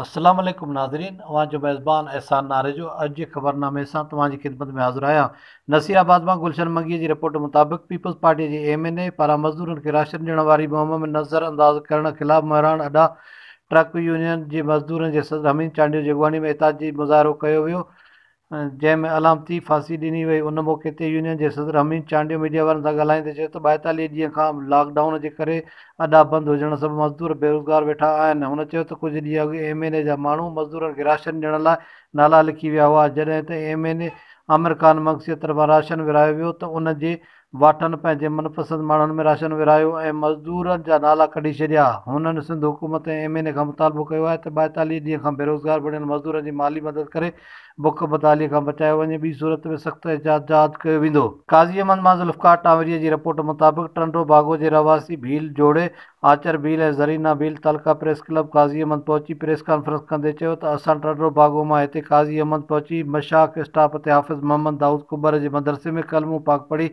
असलम नाज़रीन अवजो मेज़बान एहसान नारे जो अॼु ख़बरनामे से तव्हांजी ख़िदमत में हाज़िर आहियां नसीराबाद मां गुलशन मंगी की रिपोर्ट मुताबिक़ पीपल्स पार्टी के एम एन ए पारां मजदूर के राशन दियण वाली मुहम में नज़रअंदाज़ कर खिलाफ़ महिराण अडा ट्रक यूनियन के मजदूर के सदर हमीद चांडियो जी अॻुवाणी में एताज जी जंहिंमें अलामती फांसी ॾिनी वई उन मौक़े ते यूनियन जे सदर हमीद चांडियो मीडिया वारनि सां ॻाल्हाईंदे चयो त ॿाएतालीह ॾींहं खां लॉकडाउन जे करे अॾा बंदि हुजण सभु मज़दूर बेरोज़गार वेठा आहिनि हुन चयो त कुझु ॾींहं अॻु एम एन ए जा माण्हू मज़दूरनि खे राशन ॾियण लाइ नाला लिखी विया हुआ जॾहिं त M N A Aamir Khan मक्सीअ तरफ़ां राशन विरिहायो वियो त उन जे वाठनि पैं मनपसंद माण्हुनि में राशन विरिहायो मजदूर मज़दूरनि नाला कढी छॾिया हुननि सिंध हुकूमत एन ए का मुतालबो किया आहे त ॿाएतालीह ॾींहं खां बेरोज़गार बणियल मज़दूरनि जी माली मदद कर बुख बतालीह का बचाया वञे ॿी सूरत में सख्त एजाजाद कयो वेंदो काज़ी अहमद मां ज़ुल्फकार टावरीअ रिपोर्ट मुताबिक़ टंडो बागो के रहवासी भील जोड़े आचर भील ए ज़रीना भील तलका प्रेस क्लब काज़ी अहमद पहुची प्रेस कॉन्फ्रेंस कंदे चयो त असां टंडो बागो मां हिते काज़ी अहमद पहुची मशाक स्टाफ ते हाफ़िज़ मोहम्मद दाऊद कुबर के मदरसे में कलमू पाक पढ़ी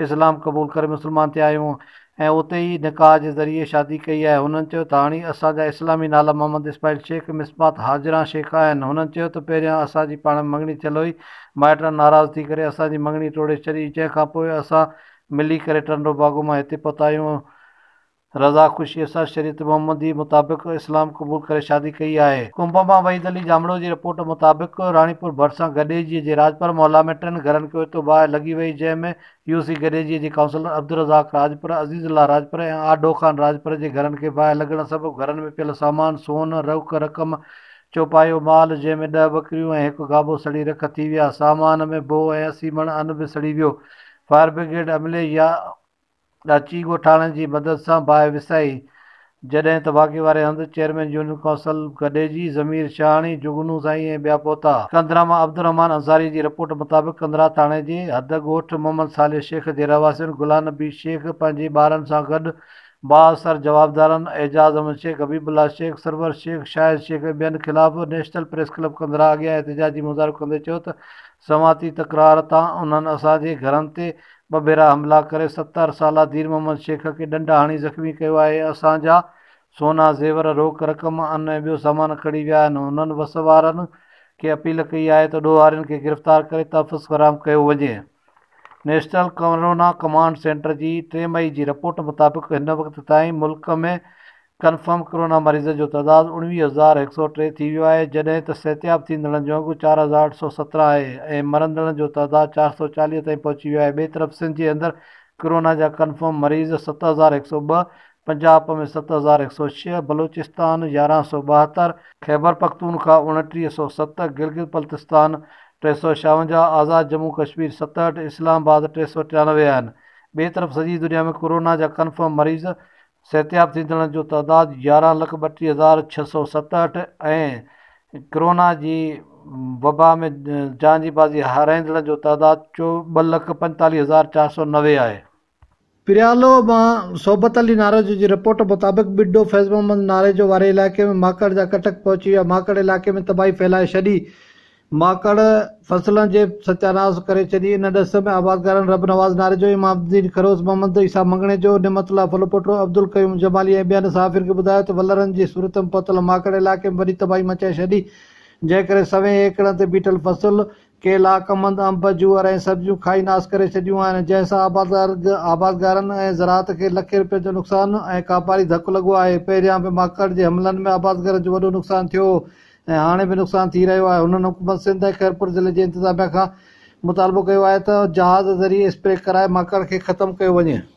इस्लाम क़बूल कर मुसलमान थिया आयो ऐं उते ई निकाह जे ज़रिए शादी कई आहे हुननि चयो त इस्लामी नाला मोहम्मद इस्माइल शेख मिसमात हाजरा शेख आहिनि हुननि चयो त पहिरियां असांजी पाण मङणी थियल हुई माइट नाराज़ थी करे असांजी मङणी टोड़े छॾी जंहिंखां पोइ मिली करे टंडो बागो मां हिते पहुता रज़ा ख़ुशी सां शरीत के मुताबिक़ इस्लाम क़बूल करे शादी कई आहे कुंभ मां वहीद अली जामड़ो जी रिपोर्ट मुताबिक़ राणीपुर भरिसां गॾेजीअ जे राजपुर मोहल्ला में टिनि घरनि खे इतोबाह लॻी वई जंहिंमें यूसी गॾेजीअ जे काउंसलर अब्दुल रज़ाक राजपुर अज़ीज़ुल्ला राजपुर ऐं आडो ख़ान राजपुर जे घरनि खे बाहि लॻण सबबु घरनि में पियल सामान सोन रौक रक़म चौपायो माल जंहिंमें ॾह बकरियूं ऐं हिकु गाबो सड़ी रख थी विया सामान में बोह ऐं सीमण अन बि सड़ी वियो फायर ब्रिगेड अमले या ॾाची ॻोठाणनि जी मदद सां बाहि विसाई जॾहिं त बाक़ी वारे हंधि chairman union council Gadeji Zameer Shahani Jugnu Sain ऐं ॿिया पहुता कंदरा मां अब्दुल रहमान अंसारी जी रिपोर्ट मुताबिक़ कंदरा थाणे जे हद ॻोठु मोहम्मद सालि शेख जे रहवासियुनि ग़ुलाम नबी शेख पंहिंजे ॿारनि सां गॾु बासर जवाबदारनि एजाज़ अहमद शेख हबीबुल्ला शेख सरवर शेख शाहिद शेख ऐं ॿियनि ख़िलाफ़ु नेशनल प्रेस क्लब कंदड़ा अॻियां एहतिजाजी मुज़ारो कंदे चयो त समाती तकरार तां उन्हनि असांजे घरनि ते ॿ भेरा हमला करे सतरि साल धीर मोहम्मद शेख खे ॾंड हणी ज़ख़्मी कयो आहे असांजा सोना ज़ेवर रोक रक़म अन ऐं ॿियो सामान खणी विया आहिनि हुननि वस वारनि खे अपील कई आहे त ॾोहारियुनि खे गिरफ़्तार करे तहफ़ु फ़राहम कयो वञे नेशनल कोरोना कमांड सेंटर की टे मई की रिपोर्ट मुताबिक़ इन वक्त तीन मुल्क में कन्फर्म कोरोना मरीज़ जो तादाद उवी हज़ार एक सौ टे थी वो है जॾहिं तो सिहतियाब थी जो अघु हज़ार अठ सौ सत्रह है ऐं का जो चार सौ चालीह तीन पहुंची वो है बे तरफ़ सिंध के अंदर कोरोना जहा कन्फर्म मरीज़ सत हज़ार एक सौ ब पंजाब में सत हज़ार एक सौ छह बलूचिस्तान यारह सौ बहत्तर ख़ैबर पख्तूनखा उणटीह सौ सत गिलगित बल्तिस्तान टे सौ छावंजाहु आज़ाद जम्मू कश्मीर सतहठ इस्लामाबाद टे सौ टियानवे आहिनि बे तरफ़ सॼी दुनिया में कोरोना जा कन्फर्म मरीज़ सिहतियाब थींदड़ जो तादादु यारहं लख ॿटीह हज़ार छह सौ सतहठ ए कोरोना जी वबा में जांजीबाज़ी हाराईंदड़ जो तादाद चो ब लख पंजेतालीह हज़ार चार सौ नवे आहे प्रियालो मां सोबत अली नारेज की रिपोर्ट मुताबिक़ ॿिडो फैज़ मोहम्मद नारेजो वारे इलाइक़े में माकड़ जहा कटक पहुंची विया माकड़ इलाक़े में तबाही फैलाए छॾी माकड़ फ़सुलनि जे सत्यानाश करे छॾी हिन ॾिस में आबादगारनि रब नवाज़ नारे जो इमामदीन खरोज़ मोहम्मद ईसा मङणे जो निमतला फलपुटो अब्दुल कयूम जमाली ऐं ॿियनि साफ़िर खे ॿुधायो त वलरनि जी सूरत पतल माकड़ इलाइक़े में वरी तबाही मचाए छॾी जंहिं करे सवें एकड़नि ते बीठल फ़सुलु केला कमंद अंब जूअर ऐं सब्जियूं खाई नासु करे छॾियूं आहिनि जंहिं सां आबादगार आबादगारनि ऐं ज़रा खे लखे रुपए जो नुक़सानु ऐं कापारी धकु लॻो आहे पहिरियां बि माकड़ जे हमलनि में आबादगारनि जो वॾो नुक़सानु थियो ऐं हाणे बि नुक़सानु थी रहियो आहे हुननि हुकूमत सिंध ऐं ख़ैरपुर ज़िले जे इंतिज़ामिया खां मुतालबो कयो आहे त जहाज़ ज़रिए स्प्रे कराए माकड़ खे ख़तमु कयो वञे